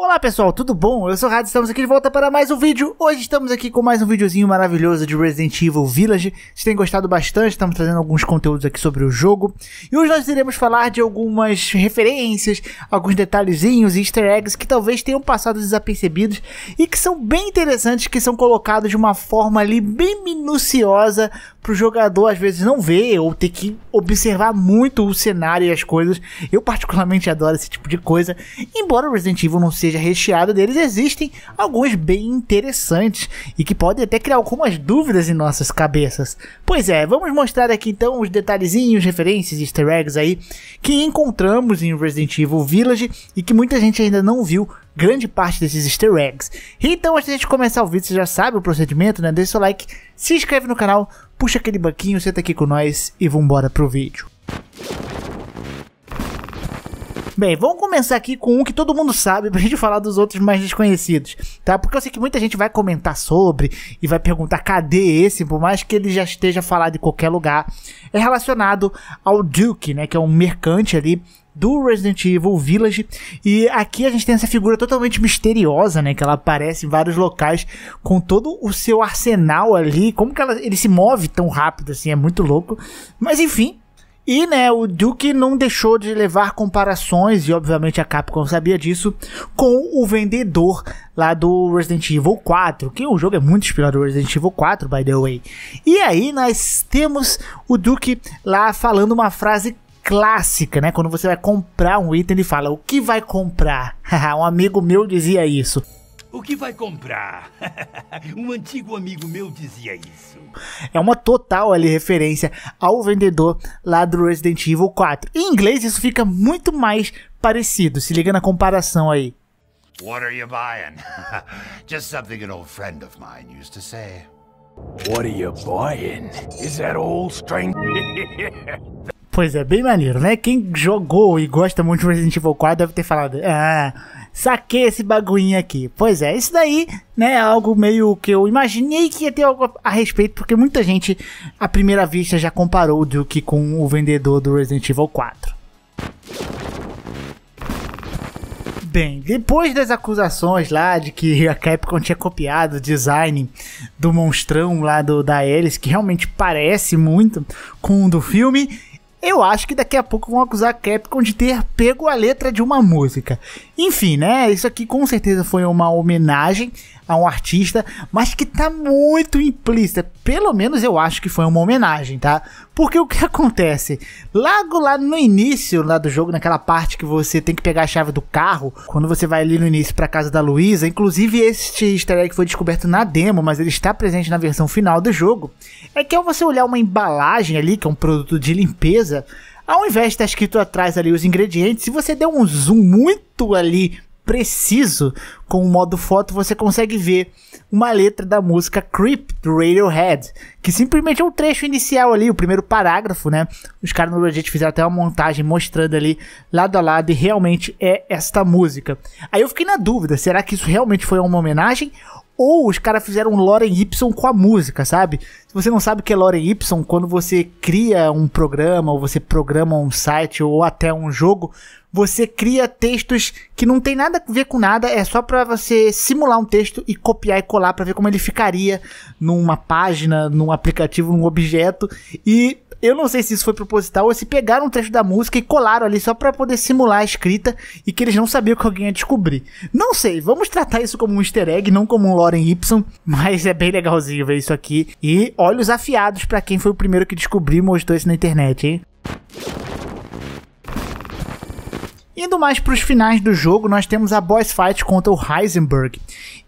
Olá pessoal, tudo bom? Eu sou o Rad, estamos aqui de volta para mais um vídeo. Hoje estamos aqui com mais um videozinho maravilhoso de Resident Evil Village. Vocês têm gostado bastante, estamos trazendo alguns conteúdos aqui sobre o jogo. E hoje nós iremos falar de algumas referências, alguns detalhezinhos easter eggs que talvez tenham passado desapercebidos e que são bem interessantes, que são colocados de uma forma ali bem minuciosa pro jogador às vezes não ver ou ter que observar muito o cenário e as coisas. Eu particularmente adoro esse tipo de coisa. Embora o Resident Evil não seja recheado deles, existem alguns bem interessantes e que podem até criar algumas dúvidas em nossas cabeças. Pois é, vamos mostrar aqui então os detalhezinhos, referências, easter eggs aí que encontramos em Resident Evil Village e que muita gente ainda não viu grande parte desses easter eggs. Então, antes de a gente começar o vídeo, você já sabe o procedimento, né? Deixa seu like, se inscreve no canal, puxa aquele banquinho, senta aqui com nós e vambora pro vídeo. Bem, vamos começar aqui com um que todo mundo sabe, pra gente falar dos outros mais desconhecidos, tá? Porque eu sei que muita gente vai comentar sobre e vai perguntar cadê esse, por mais que ele já esteja falado em qualquer lugar. É relacionado ao Duke, né? Que é um mercante ali do Resident Evil Village. E aqui a gente tem essa figura totalmente misteriosa, né? Que ela aparece em vários locais com todo o seu arsenal ali. Como que ela, ele se move tão rápido assim? É muito louco. Mas enfim. E, né, o Duke não deixou de levar comparações, e obviamente a Capcom sabia disso, com o vendedor lá do Resident Evil 4, que o jogo é muito inspirado no Resident Evil 4, by the way. E aí nós temos o Duke lá falando uma frase clássica, né? Quando você vai comprar um item, ele fala: O que vai comprar? um amigo meu dizia isso. O que vai comprar? um antigo amigo meu dizia isso. É uma total ali referência ao vendedor lá do Resident Evil 4. Em inglês isso fica muito mais parecido. Se liga na comparação aí. What are you buying? Just something an old friend of mine used to say. What are you buying? Is that old string? Pois é, bem maneiro, né? Quem jogou e gosta muito de Resident Evil 4 deve ter falado: Ah, saquei esse bagulhinho aqui. Pois é, isso daí, né, é algo meio que eu imaginei que ia ter algo a respeito, porque muita gente, à primeira vista, já comparou o Duke com o vendedor do Resident Evil 4. Bem, depois das acusações lá de que a Capcom tinha copiado o design do monstrão lá do, da Alice, que realmente parece muito com o do filme, eu acho que daqui a pouco vão acusar a Capcom de ter pego a letra de uma música. Enfim, né? Isso aqui com certeza foi uma homenagem a um artista, mas que tá muito implícita. Pelo menos eu acho que foi uma homenagem, tá? Porque o que acontece? Logo lá no início lá do jogo, naquela parte que você tem que pegar a chave do carro, quando você vai ali no início pra casa da Luísa, inclusive este easter egg foi descoberto na demo, mas ele está presente na versão final do jogo, é que ao você olhar uma embalagem ali, que é um produto de limpeza, ao invés de estar tá escrito atrás ali os ingredientes, se você der um zoom muito ali preciso com o modo foto, você consegue ver uma letra da música Creep do Radiohead, que simplesmente é um trecho inicial ali, o primeiro parágrafo, né? Os caras no Logit fizeram até uma montagem mostrando ali lado a lado e realmente é esta música. Aí eu fiquei na dúvida, será que isso realmente foi uma homenagem ou os caras fizeram Loren Y com a música, sabe? Se você não sabe o que é Loren Y, quando você cria um programa, ou você programa um site, ou até um jogo, você cria textos que não tem nada a ver com nada, é só para você simular um texto e copiar e colar para ver como ele ficaria numa página, num aplicativo, num objeto. E eu não sei se isso foi proposital ou se pegaram um trecho da música e colaram ali só para poder simular a escrita e que eles não sabiam que alguém ia descobrir. Não sei, vamos tratar isso como um easter egg, não como um Loren Y, mas é bem legalzinho ver isso aqui. E olhos afiados para quem foi o primeiro que descobriu e mostrou isso na internet, hein? Indo mais para os finais do jogo, nós temos a boss fight contra o Heisenberg.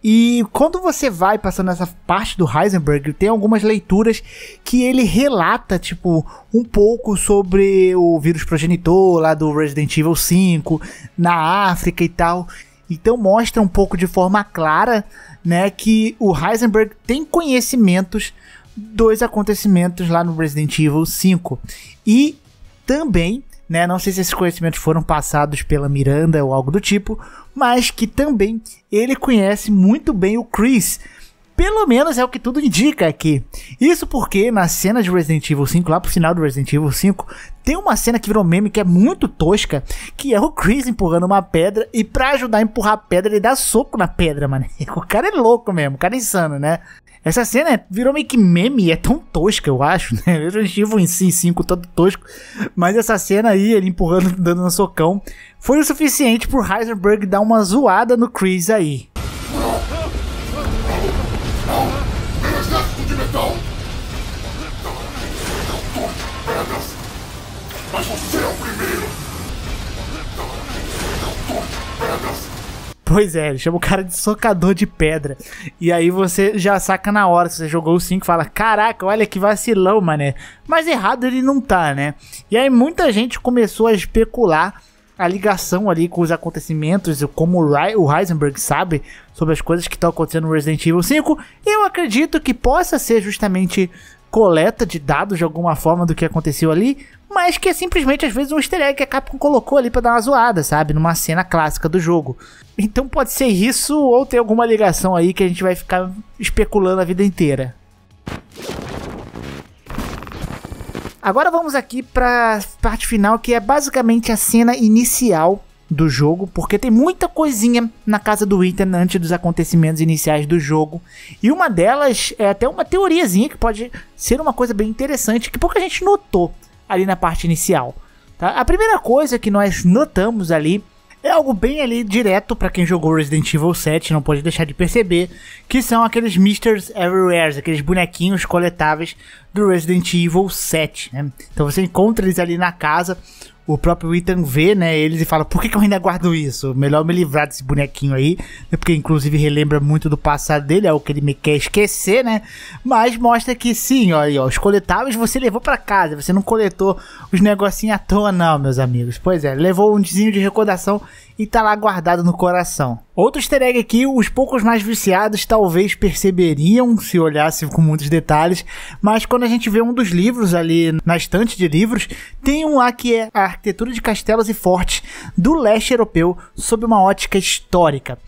E quando você vai passando essa parte do Heisenberg, tem algumas leituras que ele relata, tipo, um pouco sobre o vírus progenitor lá do Resident Evil 5, na África e tal. Então mostra um pouco de forma clara, né, que o Heisenberg tem conhecimentos dos acontecimentos lá no Resident Evil 5. E também né? Não sei se esses conhecimentos foram passados pela Miranda ou algo do tipo, mas que também ele conhece muito bem o Chris. Pelo menos é o que tudo indica aqui. Isso porque na cena de Resident Evil 5, lá pro final do Resident Evil 5, tem uma cena que virou meme que é muito tosca, que é o Chris empurrando uma pedra e para ajudar a empurrar a pedra, ele dá soco na pedra, mano. O cara é louco mesmo, o cara é insano, né? Essa cena é, virou meio que meme, é tão tosca, eu acho, né? O Resident em si 5 todo tosco, mas essa cena aí, ele empurrando, dando no socão, foi o suficiente pro Heisenberg dar uma zoada no Chris aí. Pois é, ele chama o cara de socador de pedra. E aí você já saca na hora, se você jogou o 5 fala, caraca, olha que vacilão, mané. Mas errado ele não tá, né? E aí muita gente começou a especular a ligação ali com os acontecimentos, como o Heisenberg sabe sobre as coisas que estão acontecendo no Resident Evil 5, eu acredito que possa ser justamente coleta de dados de alguma forma do que aconteceu ali, mas que é simplesmente às vezes um easter egg que a Capcom colocou ali para dar uma zoada, sabe? Numa cena clássica do jogo. Então pode ser isso ou tem alguma ligação aí que a gente vai ficar especulando a vida inteira. Agora vamos aqui para parte final que é basicamente a cena inicial do jogo, porque tem muita coisinha na casa do Ethan antes dos acontecimentos iniciais do jogo. E uma delas é até uma teoriazinha que pode ser uma coisa bem interessante, que pouca gente notou ali na parte inicial. Tá? A primeira coisa que nós notamos ali é algo bem ali direto para quem jogou Resident Evil 7, não pode deixar de perceber, que são aqueles Mr. Everywhere, aqueles bonequinhos coletáveis do Resident Evil 7. Né? Então você encontra eles ali na casa o próprio Ethan vê, né, eles e fala, por que, que eu ainda guardo isso? Melhor me livrar desse bonequinho aí, é porque inclusive relembra muito do passado dele, é o que ele me quer esquecer, né? Mas mostra que sim, olha aí, ó, os coletáveis você levou para casa, você não coletou os negocinhos à toa não, meus amigos. Pois é, levou um dizinho de recordação e tá lá guardado no coração. Outro easter egg aqui, os poucos mais viciados talvez perceberiam se olhasse com muitos detalhes, mas quando a gente vê um dos livros ali na estante de livros, tem um lá que é a arquitetura de castelos e fortes do leste europeu sob uma ótica histórica.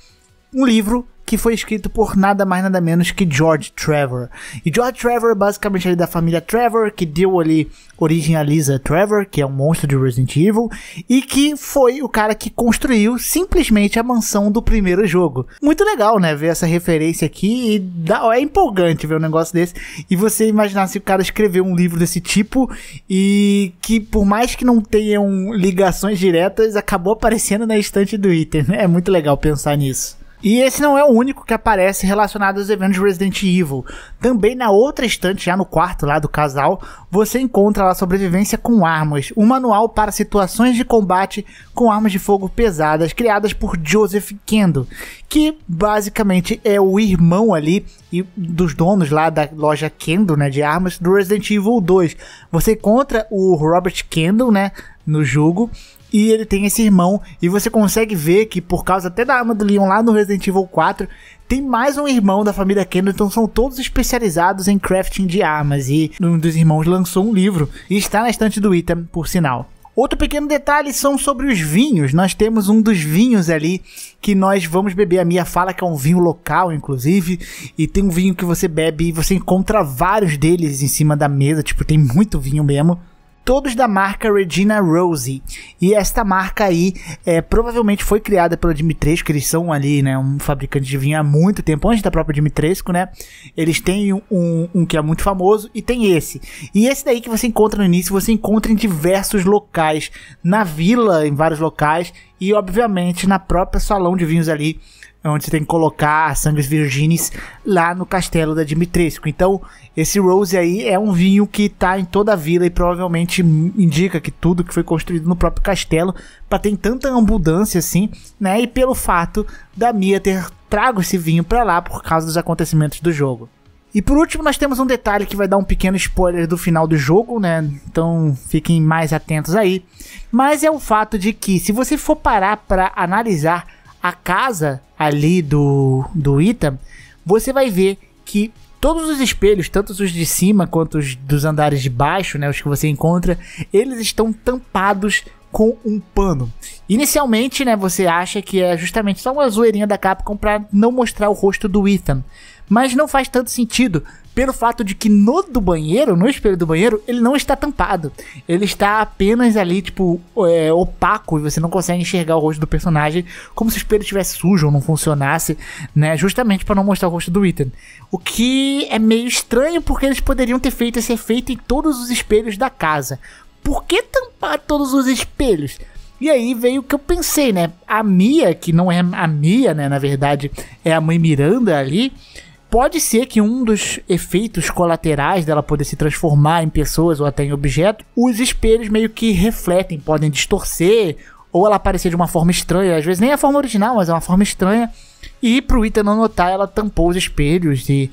Um livro que foi escrito por nada mais nada menos que George Trevor. E George Trevor basicamente ele é da família Trevor, que deu ali origem a Lisa Trevor, que é um monstro de Resident Evil, e que foi o cara que construiu simplesmente a mansão do primeiro jogo. Muito legal, né? Ver essa referência aqui e dá, é empolgante ver um negócio desse. E você imaginar se o cara escreveu um livro desse tipo e que, por mais que não tenham ligações diretas, acabou aparecendo na estante do item, né? É muito legal pensar nisso. E esse não é o único que aparece relacionado aos eventos de Resident Evil. Também na outra estante, já no quarto lá do casal, você encontra lá sobrevivência com armas, um manual para situações de combate com armas de fogo pesadas criadas por Joseph Kendo, que basicamente é o irmão ali e dos donos lá da loja Kendo, né, de armas do Resident Evil 2. Você encontra o Robert Kendo, né, no jogo e ele tem esse irmão. E você consegue ver que, por causa até da arma do Leon lá no Resident Evil 4, tem mais um irmão da família Kendall, então são todos especializados em crafting de armas. E um dos irmãos lançou um livro e está na estante do item, por sinal. Outro pequeno detalhe são sobre os vinhos. Nós temos um dos vinhos ali que nós vamos beber. A minha fala que é um vinho local, inclusive. E tem um vinho que você bebe e você encontra vários deles em cima da mesa. Tipo, tem muito vinho mesmo todos da marca Regina Rose. E esta marca aí é, provavelmente foi criada pela Dimitrescu, eles são ali, né, um fabricante de vinho há muito tempo, antes da própria Dimitrescu, né? Eles têm um, um, um que é muito famoso e tem esse. E esse daí que você encontra no início, você encontra em diversos locais, na vila, em vários locais, e, obviamente, na própria salão de vinhos ali, é onde você tem que colocar sangues virgines lá no castelo da Dimitrescu. Então, esse Rose aí é um vinho que está em toda a vila e provavelmente indica que tudo que foi construído no próprio castelo para ter tanta abundância assim, né? E pelo fato da Mia ter trago esse vinho para lá por causa dos acontecimentos do jogo. E por último, nós temos um detalhe que vai dar um pequeno spoiler do final do jogo, né? Então fiquem mais atentos aí. Mas é o fato de que, se você for parar para analisar a casa ali do, do Ita, você vai ver que todos os espelhos, tanto os de cima quanto os dos andares de baixo, né? Os que você encontra, eles estão tampados com um pano. Inicialmente, né, você acha que é justamente só uma zoeirinha da Capcom para não mostrar o rosto do Ethan, mas não faz tanto sentido pelo fato de que no do banheiro, no espelho do banheiro, ele não está tampado. Ele está apenas ali, tipo, é, opaco e você não consegue enxergar o rosto do personagem, como se o espelho estivesse sujo ou não funcionasse, né? Justamente para não mostrar o rosto do Ethan. O que é meio estranho porque eles poderiam ter feito esse efeito em todos os espelhos da casa por que tampar todos os espelhos? E aí veio o que eu pensei, né? A Mia, que não é a Mia, né? Na verdade, é a mãe Miranda ali. Pode ser que um dos efeitos colaterais dela poder se transformar em pessoas ou até em objetos, os espelhos meio que refletem, podem distorcer, ou ela aparecer de uma forma estranha, às vezes nem é a forma original, mas é uma forma estranha. E pro Ethan não notar, ela tampou os espelhos e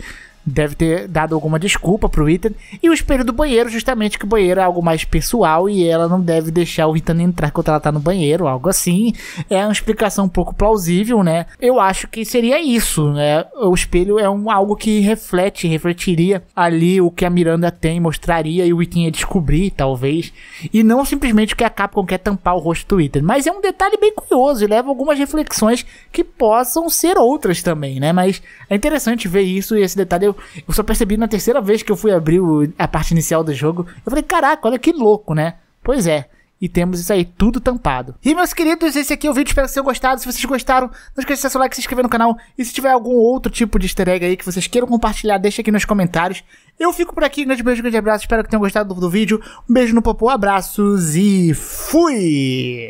deve ter dado alguma desculpa pro Ethan. E o espelho do banheiro, justamente que o banheiro é algo mais pessoal e ela não deve deixar o Ethan entrar quando ela tá no banheiro, algo assim. É uma explicação um pouco plausível, né? Eu acho que seria isso, né? O espelho é um, algo que reflete, refletiria ali o que a Miranda tem, mostraria e o Ethan ia descobrir, talvez. E não simplesmente que a Capcom quer tampar o rosto do Ethan. Mas é um detalhe bem curioso e leva algumas reflexões que possam ser outras também, né? Mas é interessante ver isso e esse detalhe eu eu só percebi na terceira vez que eu fui abrir o, a parte inicial do jogo. Eu falei, caraca, olha que louco, né? Pois é. E temos isso aí, tudo tampado. E meus queridos, esse aqui é o vídeo, espero que vocês tenham gostado. Se vocês gostaram, não esqueça de deixar seu like, se inscrever no canal. E se tiver algum outro tipo de easter egg aí que vocês queiram compartilhar, deixa aqui nos comentários. Eu fico por aqui, grande beijo, grande abraço, espero que tenham gostado do, do vídeo. Um beijo no popô, abraços e fui!